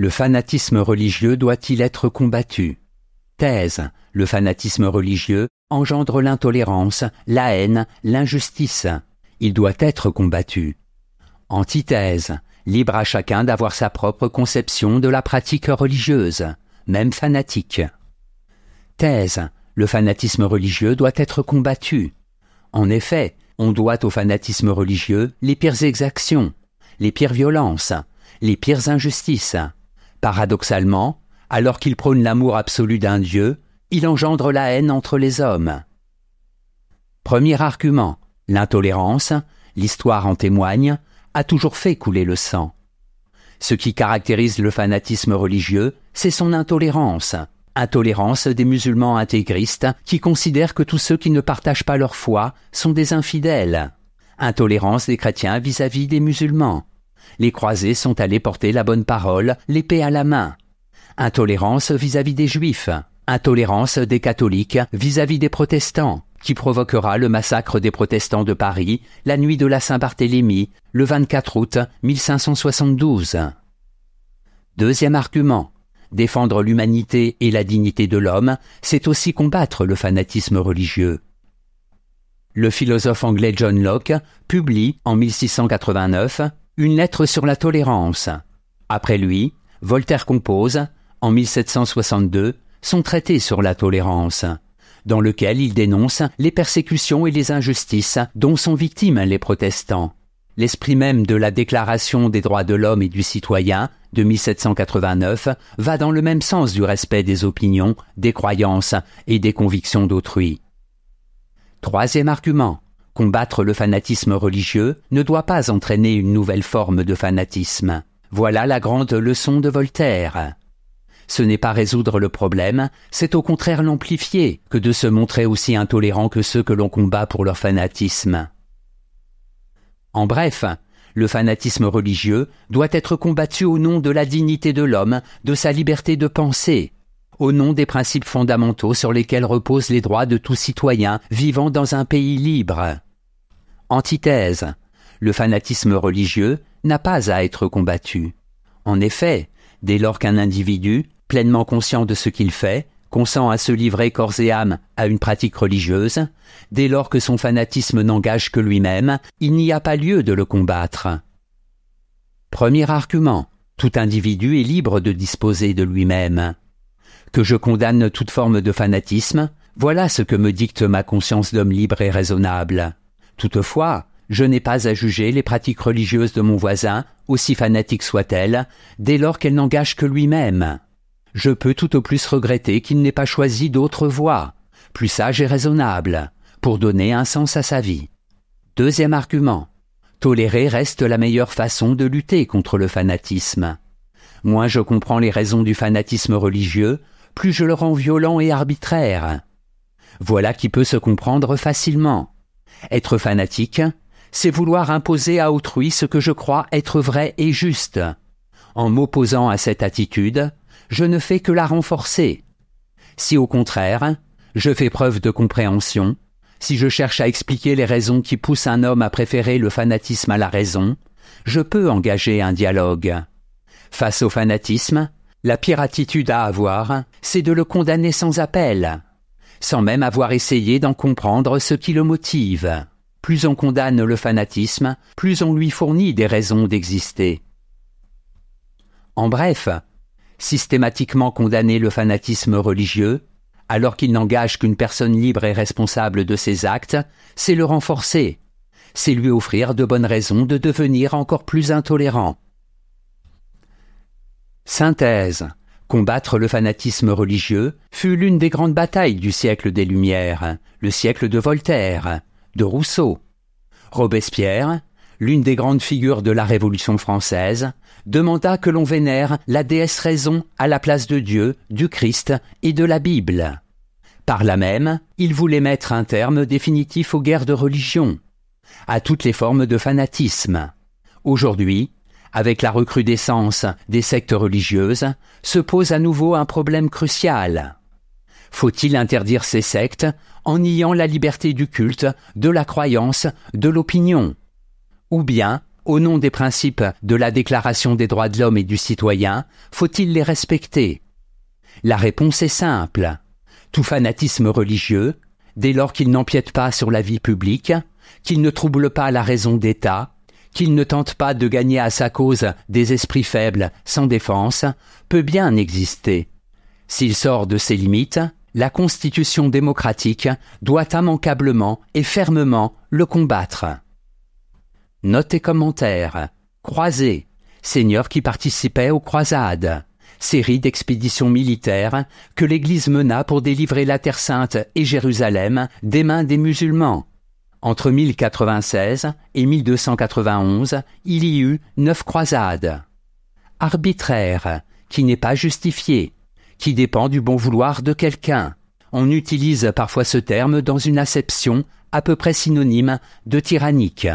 Le fanatisme religieux doit-il être combattu Thèse. Le fanatisme religieux engendre l'intolérance, la haine, l'injustice. Il doit être combattu. Antithèse. Libre à chacun d'avoir sa propre conception de la pratique religieuse, même fanatique. Thèse. Le fanatisme religieux doit être combattu. En effet, on doit au fanatisme religieux les pires exactions, les pires violences, les pires injustices. Paradoxalement, alors qu'il prône l'amour absolu d'un Dieu, il engendre la haine entre les hommes. Premier argument, l'intolérance, l'histoire en témoigne, a toujours fait couler le sang. Ce qui caractérise le fanatisme religieux, c'est son intolérance. Intolérance des musulmans intégristes qui considèrent que tous ceux qui ne partagent pas leur foi sont des infidèles. Intolérance des chrétiens vis-à-vis des musulmans. Les croisés sont allés porter la bonne parole, l'épée à la main. Intolérance vis-à-vis des juifs, intolérance des catholiques vis-à-vis -vis des protestants, qui provoquera le massacre des protestants de Paris la nuit de la Saint-Barthélemy, le 24 août 1572. Deuxième argument. Défendre l'humanité et la dignité de l'homme, c'est aussi combattre le fanatisme religieux. Le philosophe anglais John Locke publie en 1689 une lettre sur la tolérance. Après lui, Voltaire compose, en 1762, son traité sur la tolérance, dans lequel il dénonce les persécutions et les injustices dont sont victimes les protestants. L'esprit même de la Déclaration des droits de l'homme et du citoyen de 1789 va dans le même sens du respect des opinions, des croyances et des convictions d'autrui. Troisième argument. Combattre le fanatisme religieux ne doit pas entraîner une nouvelle forme de fanatisme. Voilà la grande leçon de Voltaire. Ce n'est pas résoudre le problème, c'est au contraire l'amplifier que de se montrer aussi intolérant que ceux que l'on combat pour leur fanatisme. En bref, le fanatisme religieux doit être combattu au nom de la dignité de l'homme, de sa liberté de penser, au nom des principes fondamentaux sur lesquels reposent les droits de tout citoyen vivant dans un pays libre. Antithèse. Le fanatisme religieux n'a pas à être combattu. En effet, dès lors qu'un individu, pleinement conscient de ce qu'il fait, consent à se livrer corps et âme à une pratique religieuse, dès lors que son fanatisme n'engage que lui-même, il n'y a pas lieu de le combattre. Premier argument. Tout individu est libre de disposer de lui-même. Que je condamne toute forme de fanatisme, voilà ce que me dicte ma conscience d'homme libre et raisonnable. Toutefois, je n'ai pas à juger les pratiques religieuses de mon voisin, aussi fanatique soit-elle, dès lors qu'elle n'engage que lui-même. Je peux tout au plus regretter qu'il n'ait pas choisi d'autres voies, plus sage et raisonnable, pour donner un sens à sa vie. Deuxième argument. Tolérer reste la meilleure façon de lutter contre le fanatisme. Moins je comprends les raisons du fanatisme religieux, plus je le rends violent et arbitraire. Voilà qui peut se comprendre facilement. Être fanatique, c'est vouloir imposer à autrui ce que je crois être vrai et juste. En m'opposant à cette attitude, je ne fais que la renforcer. Si au contraire, je fais preuve de compréhension, si je cherche à expliquer les raisons qui poussent un homme à préférer le fanatisme à la raison, je peux engager un dialogue. Face au fanatisme, la pire attitude à avoir, c'est de le condamner sans appel sans même avoir essayé d'en comprendre ce qui le motive. Plus on condamne le fanatisme, plus on lui fournit des raisons d'exister. En bref, systématiquement condamner le fanatisme religieux, alors qu'il n'engage qu'une personne libre et responsable de ses actes, c'est le renforcer, c'est lui offrir de bonnes raisons de devenir encore plus intolérant. Synthèse Combattre le fanatisme religieux fut l'une des grandes batailles du siècle des Lumières, le siècle de Voltaire, de Rousseau. Robespierre, l'une des grandes figures de la Révolution française, demanda que l'on vénère la déesse raison à la place de Dieu, du Christ et de la Bible. Par là même, il voulait mettre un terme définitif aux guerres de religion, à toutes les formes de fanatisme. Aujourd'hui, avec la recrudescence des sectes religieuses, se pose à nouveau un problème crucial. Faut-il interdire ces sectes en niant la liberté du culte, de la croyance, de l'opinion Ou bien, au nom des principes de la Déclaration des droits de l'homme et du citoyen, faut-il les respecter La réponse est simple. Tout fanatisme religieux, dès lors qu'il n'empiète pas sur la vie publique, qu'il ne trouble pas la raison d'État, qu'il ne tente pas de gagner à sa cause des esprits faibles, sans défense, peut bien exister. S'il sort de ses limites, la Constitution démocratique doit immanquablement et fermement le combattre. Note et commentaires. Croisé, seigneur qui participait aux croisades. Série d'expéditions militaires que l'Église mena pour délivrer la Terre Sainte et Jérusalem des mains des musulmans. Entre 1096 et 1291, il y eut neuf croisades. Arbitraire, qui n'est pas justifié, qui dépend du bon vouloir de quelqu'un. On utilise parfois ce terme dans une acception à peu près synonyme de tyrannique.